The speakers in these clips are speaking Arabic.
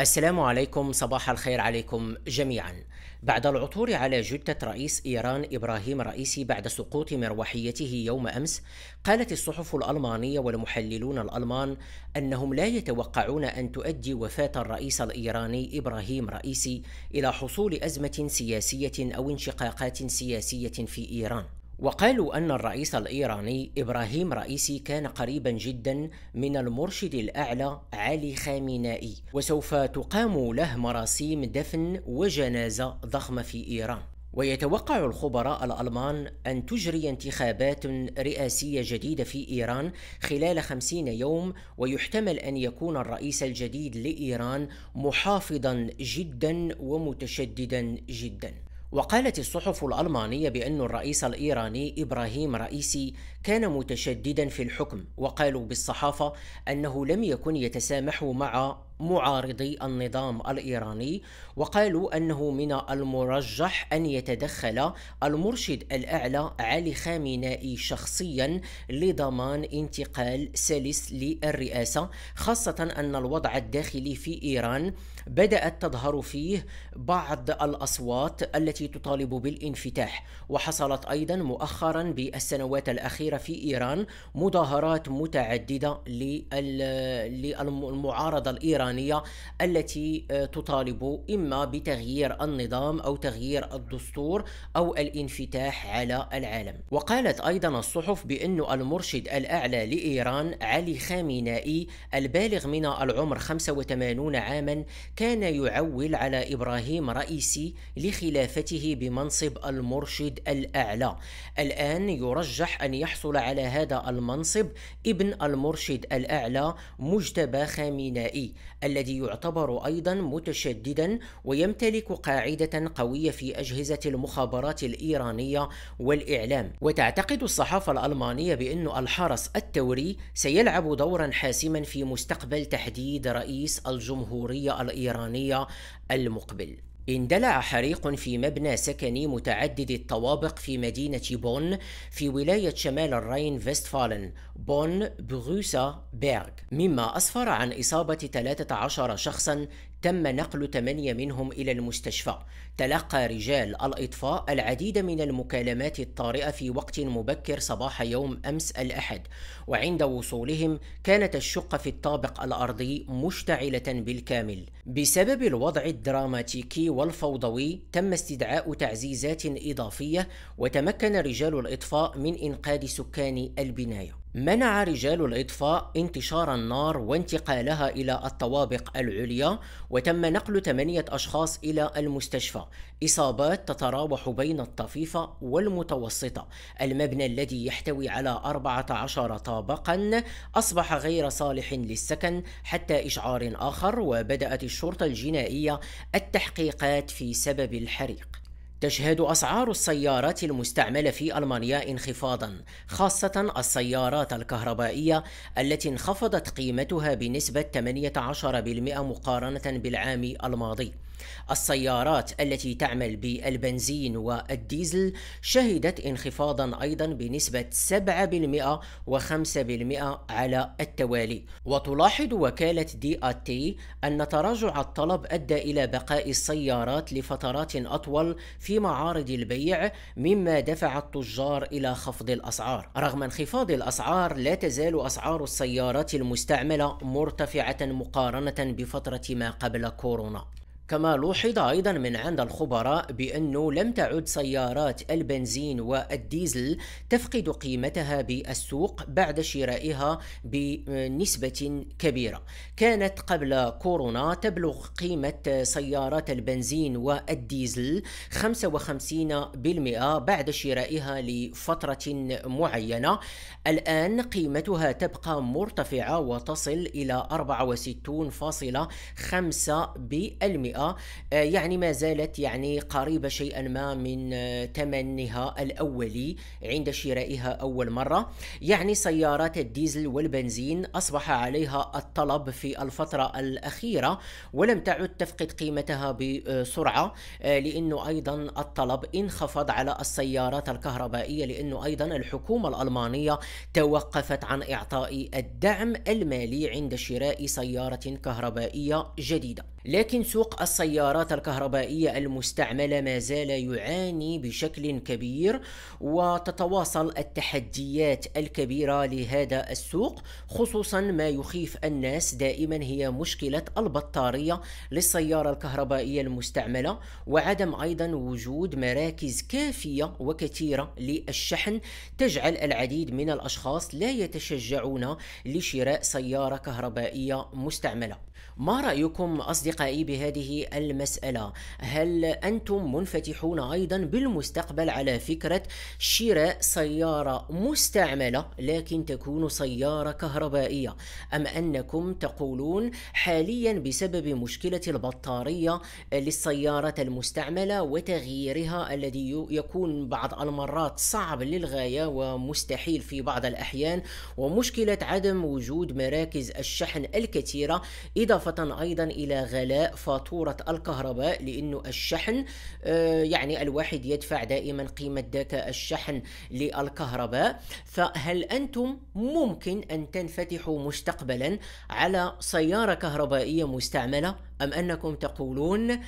السلام عليكم صباح الخير عليكم جميعا بعد العثور على جثة رئيس إيران إبراهيم رئيسي بعد سقوط مروحيته يوم أمس قالت الصحف الألمانية والمحللون الألمان أنهم لا يتوقعون أن تؤدي وفاة الرئيس الإيراني إبراهيم رئيسي إلى حصول أزمة سياسية أو انشقاقات سياسية في إيران وقالوا أن الرئيس الإيراني إبراهيم رئيسي كان قريبا جدا من المرشد الأعلى علي خامنائي وسوف تقام له مراسيم دفن وجنازة ضخمة في إيران ويتوقع الخبراء الألمان أن تجري انتخابات رئاسية جديدة في إيران خلال خمسين يوم ويحتمل أن يكون الرئيس الجديد لإيران محافظا جدا ومتشددا جدا وقالت الصحف الألمانية بأن الرئيس الإيراني إبراهيم رئيسي كان متشددا في الحكم وقالوا بالصحافة أنه لم يكن يتسامح مع معارضي النظام الايراني وقالوا انه من المرجح ان يتدخل المرشد الاعلى علي خامنائي شخصيا لضمان انتقال سلس للرئاسه خاصه ان الوضع الداخلي في ايران بدات تظهر فيه بعض الاصوات التي تطالب بالانفتاح وحصلت ايضا مؤخرا بالسنوات الاخيره في ايران مظاهرات متعدده للمعارضه الايرانيه الإيرانية التي آه، تطالب إما بتغيير النظام أو تغيير الدستور أو الانفتاح على العالم وقالت أيضا الصحف بأن المرشد الأعلى لإيران علي خامنائي البالغ من العمر 85 عاما كان يعول على إبراهيم رئيسي لخلافته بمنصب المرشد الأعلى الآن يرجح أن يحصل على هذا المنصب ابن المرشد الأعلى مجتبى خامنائي الذي يعتبر أيضا متشددا ويمتلك قاعدة قوية في أجهزة المخابرات الإيرانية والإعلام وتعتقد الصحافة الألمانية بأن الحرس الثوري سيلعب دورا حاسما في مستقبل تحديد رئيس الجمهورية الإيرانية المقبل اندلع حريق في مبنى سكني متعدد الطوابق في مدينة بون في ولاية شمال الرين فيستفالن بون بروسا بيرغ مما أسفر عن إصابة 13 شخصا تم نقل ثمانية منهم إلى المستشفى تلقى رجال الإطفاء العديد من المكالمات الطارئة في وقت مبكر صباح يوم أمس الأحد وعند وصولهم كانت الشقة في الطابق الأرضي مشتعلة بالكامل بسبب الوضع الدراماتيكي والفوضوي تم استدعاء تعزيزات إضافية وتمكن رجال الإطفاء من إنقاذ سكان البناية منع رجال الإطفاء انتشار النار وانتقالها إلى الطوابق العليا وتم نقل ثمانية أشخاص إلى المستشفى إصابات تتراوح بين الطفيفة والمتوسطة المبنى الذي يحتوي على 14 طابقا أصبح غير صالح للسكن حتى إشعار آخر وبدأت الشرطة الجنائية التحقيقات في سبب الحريق تشهد أسعار السيارات المستعملة في ألمانيا انخفاضا خاصة السيارات الكهربائية التي انخفضت قيمتها بنسبة 18% مقارنة بالعام الماضي السيارات التي تعمل بالبنزين والديزل شهدت انخفاضا أيضا بنسبة 7% و5% على التوالي وتلاحظ وكالة دي آتي أن تراجع الطلب أدى إلى بقاء السيارات لفترات أطول في معارض البيع مما دفع التجار إلى خفض الأسعار رغم انخفاض الأسعار لا تزال أسعار السيارات المستعملة مرتفعة مقارنة بفترة ما قبل كورونا كما لوحظ أيضا من عند الخبراء بأنه لم تعد سيارات البنزين والديزل تفقد قيمتها بالسوق بعد شرائها بنسبة كبيرة كانت قبل كورونا تبلغ قيمة سيارات البنزين والديزل 55% بعد شرائها لفترة معينة الآن قيمتها تبقى مرتفعة وتصل إلى 64.5% السيئة يعني ما زالت يعني قريبة شيئا ما من ثمنها آه، الأولي عند شرائها أول مرة يعني سيارات الديزل والبنزين أصبح عليها الطلب في الفترة الأخيرة ولم تعد تفقد قيمتها بسرعة آه، لأنه أيضا الطلب انخفض على السيارات الكهربائية لأنه أيضا الحكومة الألمانية توقفت عن إعطاء الدعم المالي عند شراء سيارة كهربائية جديدة لكن سوق السيارات الكهربائية المستعملة ما زال يعاني بشكل كبير وتتواصل التحديات الكبيرة لهذا السوق خصوصا ما يخيف الناس دائما هي مشكلة البطارية للسيارة الكهربائية المستعملة وعدم أيضا وجود مراكز كافية وكثيرة للشحن تجعل العديد من الأشخاص لا يتشجعون لشراء سيارة كهربائية مستعملة ما رايكم اصدقائي بهذه المساله هل انتم منفتحون ايضا بالمستقبل على فكره شراء سياره مستعمله لكن تكون سياره كهربائيه ام انكم تقولون حاليا بسبب مشكله البطاريه للسياره المستعمله وتغييرها الذي يكون بعض المرات صعب للغايه ومستحيل في بعض الاحيان ومشكله عدم وجود مراكز الشحن الكثيره إضافة أيضا إلى غلاء فاتورة الكهرباء لأنه الشحن آه، يعني الواحد يدفع دائما قيمة داتا الشحن للكهرباء فهل أنتم ممكن أن تنفتحوا مستقبلا على سيارة كهربائية مستعملة أم أنكم تقولون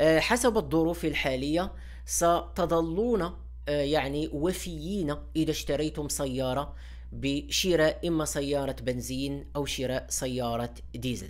آه، حسب الظروف الحالية ستظلون آه، يعني وفيين إذا اشتريتم سيارة بشراء إما سيارة بنزين أو شراء سيارة ديزل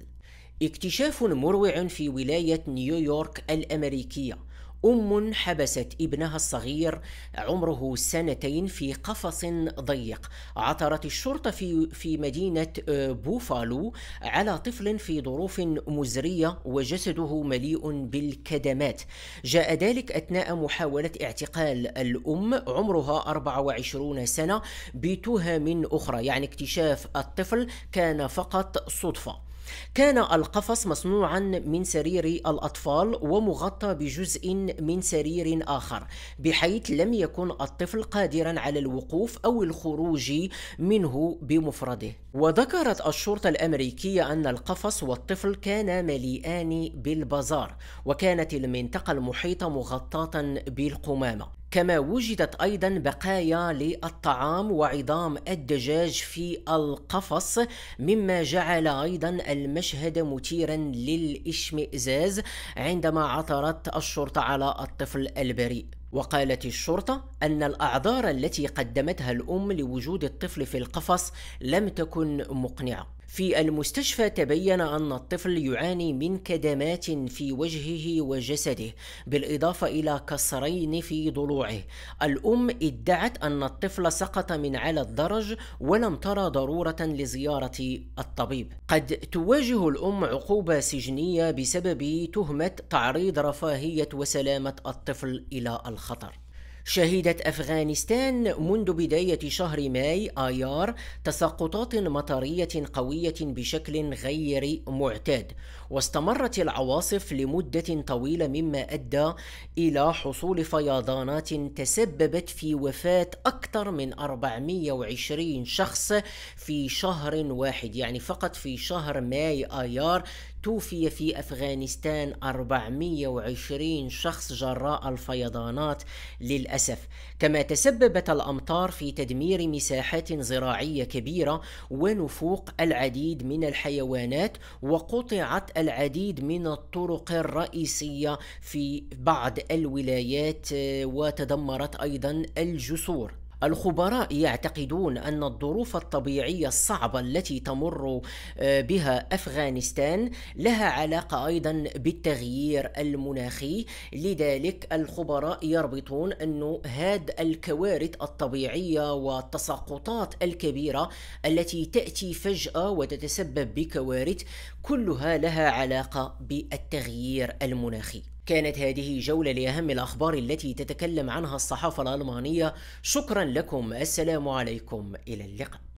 اكتشاف مروع في ولاية نيويورك الأمريكية أم حبست ابنها الصغير عمره سنتين في قفص ضيق عثرت الشرطة في, في مدينة آه، بوفالو على طفل في ظروف مزرية وجسده مليء بالكدمات جاء ذلك أثناء محاولة اعتقال الأم عمرها 24 سنة بتهم أخرى يعني اكتشاف الطفل كان فقط صدفة كان القفص مصنوعا من سرير الأطفال ومغطى بجزء من سرير آخر بحيث لم يكن الطفل قادرا على الوقوف أو الخروج منه بمفرده وذكرت الشرطة الأمريكية أن القفص والطفل كانا مليئان بالبزار وكانت المنطقة المحيطة مغطاة بالقمامة كما وجدت ايضا بقايا للطعام وعظام الدجاج في القفص مما جعل ايضا المشهد مثيرا للاشمئزاز عندما عثرت الشرطه على الطفل البريء وقالت الشرطة أن الأعذار التي قدمتها الأم لوجود الطفل في القفص لم تكن مقنعة، في المستشفى تبين أن الطفل يعاني من كدمات في وجهه وجسده بالإضافة إلى كسرين في ضلوعه الأم ادعت أن الطفل سقط من على الدرج ولم ترى ضرورة لزيارة الطبيب قد تواجه الأم عقوبة سجنية بسبب تهمة تعريض رفاهية وسلامة الطفل إلى الخطر شهدت أفغانستان منذ بداية شهر ماي آيار تساقطات مطرية قوية بشكل غير معتاد واستمرت العواصف لمدة طويلة مما أدى إلى حصول فيضانات تسببت في وفاة أكثر من 420 شخص في شهر واحد يعني فقط في شهر ماي آيار توفي في أفغانستان 420 شخص جراء الفيضانات للأسف كما تسببت الأمطار في تدمير مساحات زراعية كبيرة ونفوق العديد من الحيوانات وقطعت العديد من الطرق الرئيسية في بعض الولايات وتدمرت أيضا الجسور الخبراء يعتقدون أن الظروف الطبيعية الصعبة التي تمر آه، بها أفغانستان لها علاقة أيضا بالتغيير المناخي لذلك الخبراء يربطون أن هذا الكوارث الطبيعية والتساقطات الكبيرة التي تأتي فجأة وتتسبب بكوارث كلها لها علاقة بالتغيير المناخي كانت هذه جولة لأهم الأخبار التي تتكلم عنها الصحافة الألمانية شكرا لكم السلام عليكم إلى اللقاء